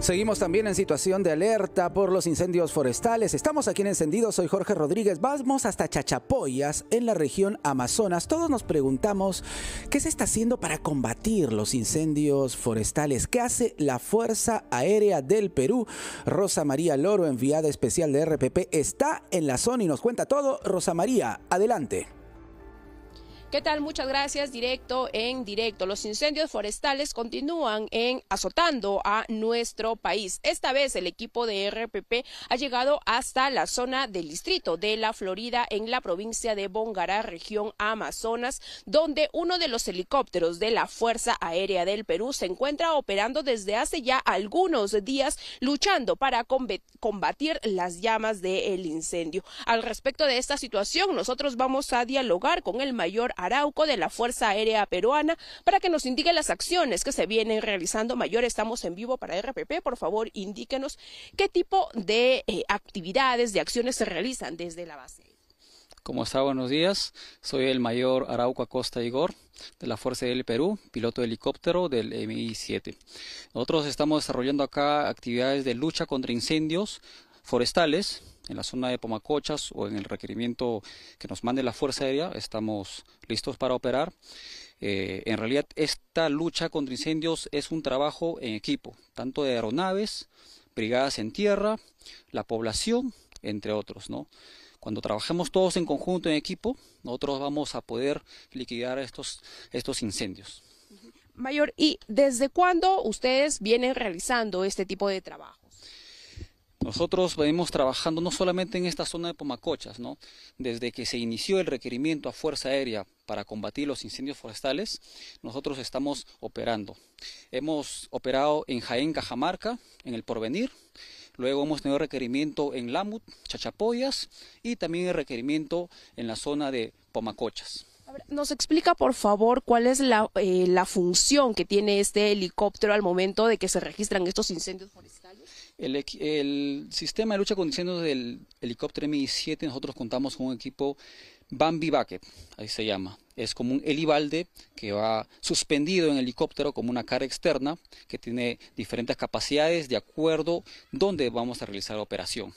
Seguimos también en situación de alerta por los incendios forestales. Estamos aquí en Encendido, soy Jorge Rodríguez. Vamos hasta Chachapoyas, en la región Amazonas. Todos nos preguntamos qué se está haciendo para combatir los incendios forestales. ¿Qué hace la Fuerza Aérea del Perú? Rosa María Loro, enviada especial de RPP, está en la zona y nos cuenta todo. Rosa María, adelante. ¿Qué tal? Muchas gracias. Directo en directo. Los incendios forestales continúan en azotando a nuestro país. Esta vez el equipo de RPP ha llegado hasta la zona del distrito de la Florida en la provincia de Bongará, región Amazonas, donde uno de los helicópteros de la Fuerza Aérea del Perú se encuentra operando desde hace ya algunos días luchando para combatir las llamas del incendio. Al respecto de esta situación, nosotros vamos a dialogar con el mayor Arauco de la Fuerza Aérea Peruana para que nos indique las acciones que se vienen realizando. Mayor, estamos en vivo para RPP. Por favor, indíquenos qué tipo de eh, actividades, de acciones se realizan desde la base. ¿Cómo está? Buenos días. Soy el mayor Arauco Acosta Igor de la Fuerza del Perú, piloto de helicóptero del MI-7. Nosotros estamos desarrollando acá actividades de lucha contra incendios, forestales, en la zona de Pomacochas o en el requerimiento que nos mande la Fuerza Aérea, estamos listos para operar. Eh, en realidad, esta lucha contra incendios es un trabajo en equipo, tanto de aeronaves, brigadas en tierra, la población, entre otros, ¿no? Cuando trabajemos todos en conjunto, en equipo, nosotros vamos a poder liquidar estos, estos incendios. Mayor, ¿y desde cuándo ustedes vienen realizando este tipo de trabajo? Nosotros venimos trabajando no solamente en esta zona de Pomacochas, Desde que se inició el requerimiento a Fuerza Aérea para combatir los incendios forestales, nosotros estamos operando. Hemos operado en Jaén, Cajamarca, en El Porvenir, luego hemos tenido requerimiento en Lamut, Chachapoyas y también el requerimiento en la zona de Pomacochas. Nos explica, por favor, cuál es eh, la función que tiene este helicóptero al momento de que se registran estos incendios forestales. El, sistema de lucha con incendios del helicóptero Mi-7, nosotros contamos con un equipo Bambi Bucket, ahí se llama. Es como un helibalde que va suspendido en helicóptero como una cara externa que tiene diferentes capacidades de acuerdo donde vamos a realizar la operación.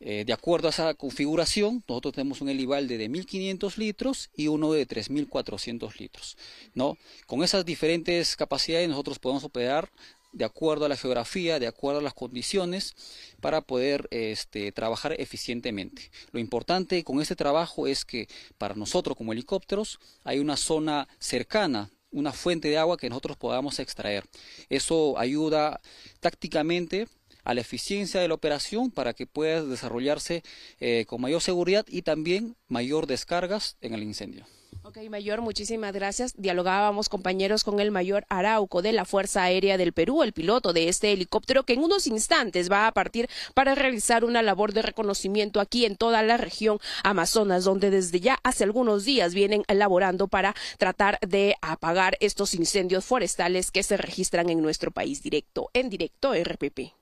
Eh, de acuerdo a esa configuración, nosotros tenemos un helibalde de 1500 litros y uno de 3400 litros. ¿no? Con esas diferentes capacidades, nosotros podemos operar de acuerdo a la geografía, de acuerdo a las condiciones, para poder este, trabajar eficientemente. Lo importante con este trabajo es que para nosotros como helicópteros hay una zona cercana una fuente de agua que nosotros podamos extraer. Eso ayuda tácticamente a la eficiencia de la operación para que pueda desarrollarse eh, con mayor seguridad y también mayor descargas en el incendio. Ok, Mayor, muchísimas gracias. Dialogábamos, compañeros, con el Mayor Arauco de la Fuerza Aérea del Perú, el piloto de este helicóptero que en unos instantes va a partir para realizar una labor de reconocimiento aquí en toda la región Amazonas, donde desde ya hace algunos días vienen laborando para tratar de apagar estos incendios forestales que se registran en nuestro país directo, en directo RPP.